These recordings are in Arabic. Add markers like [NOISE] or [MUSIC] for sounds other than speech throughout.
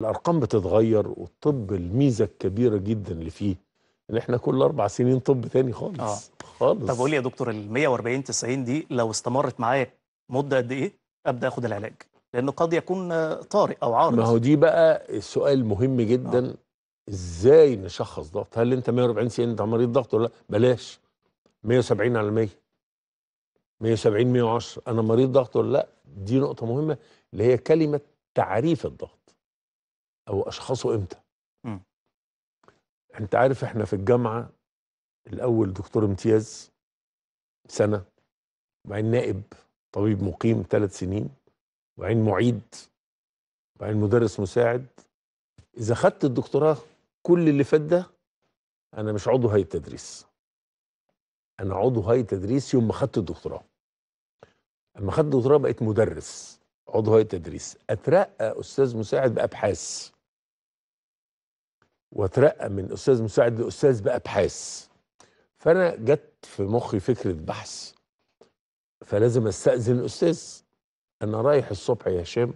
الارقام بتتغير والطب الميزه الكبيره جدا اللي فيه ان احنا كل اربع سنين طب تاني خالص آه. خالص طب قول لي يا دكتور ال 140 90 دي لو استمرت معايا مده قد ايه ابدا اخد العلاج لانه قد يكون طارئ او عارض ما هو دي بقى السؤال مهم جدا آه. ازاي نشخص ضغط هل انت 140 90 انت مريض ضغط ولا لا بلاش 170 على 100 170 110 انا مريض ضغط ولا لا دي نقطه مهمه اللي هي كلمه تعريف الضغط او اشخاصه امتى م. انت عارف احنا في الجامعه الاول دكتور امتياز سنه وبعدين نائب طبيب مقيم ثلاث سنين وبعدين معيد وبعدين مدرس مساعد اذا خدت الدكتوراه كل اللي فات ده انا مش عضو هيئه تدريس انا عضو هيئه تدريس يوم ما خدت الدكتوراه اما خدت الدكتوراه بقيت مدرس عضو هيئه تدريس اترقى استاذ مساعد بابحاث واترقى من استاذ مساعد لاستاذ بابحاث فانا جت في مخي فكره بحث فلازم استاذن الاستاذ انا رايح الصبح يا هشام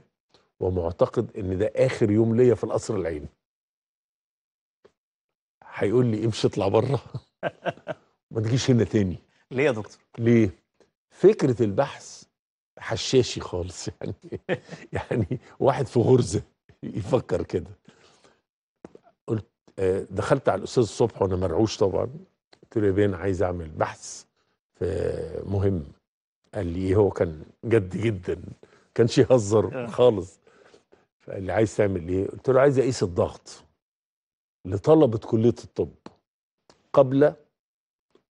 ومعتقد ان ده اخر يوم ليا في القصر العيني هيقول لي امشي اطلع بره [LAUGHS] ما تجيش هنا تاني ليه يا دكتور ليه فكره البحث حشاشي خالص يعني [LAUGHS] يعني واحد في غرزه يفكر كده آه، دخلت على الاستاذ الصبح وانا مرعوش طبعا قلت له يا بين عايز اعمل بحث في مهم قال لي إيه، هو كان جد جدا كانش يهزر آه. خالص فقال لي عايز تعمل ايه قلت له عايز اقيس الضغط لطلبه كليه الطب قبل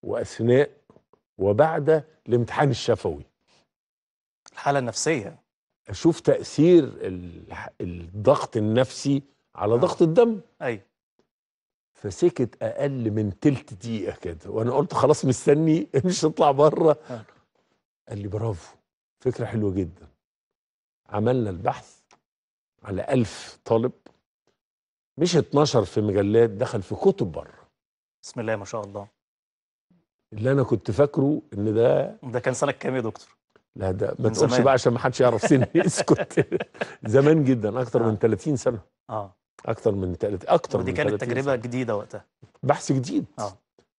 واثناء وبعد الامتحان الشفوي الحاله النفسيه اشوف تاثير الضغط النفسي على آه. ضغط الدم ايوه فسكت اقل من تلت دقيقه كده وانا قلت خلاص مستني [LAUGHS] مش اطلع بره قال لي برافو فكره حلوه جدا عملنا البحث على ألف طالب مش 12 في مجلات دخل في كتب بره بسم الله ما شاء الله اللي انا كنت فاكره ان ده ده كان سنه كام يا دكتور لا ده ما تقولش بقى عشان ما حدش يعرف سني [LAUGHS] اسكت زمان جدا اكتر آه. من 30 سنه اه اكتر من تلت اكتر ودي كانت تجربه جديده وقتها بحث جديد اه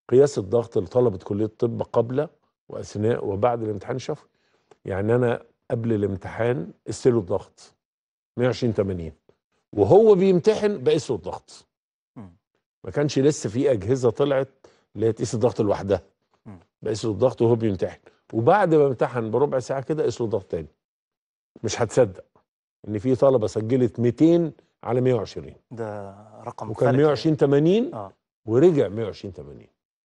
قياس الضغط لطلبه كليه الطب قبل واثناء وبعد الامتحان الشفوي يعني انا قبل الامتحان قست له الضغط 120 80 وهو بيمتحن بقيس له الضغط ما كانش لسه في اجهزه طلعت اللي هي تقيس الضغط لوحدها بقيس له الضغط وهو بيمتحن وبعد ما امتحن بربع ساعه كده قيس له الضغط تاني مش هتصدق ان في طلبه سجلت 200 على 120 ده رقم وكان 120 80 يعني. اه ورجع 120 80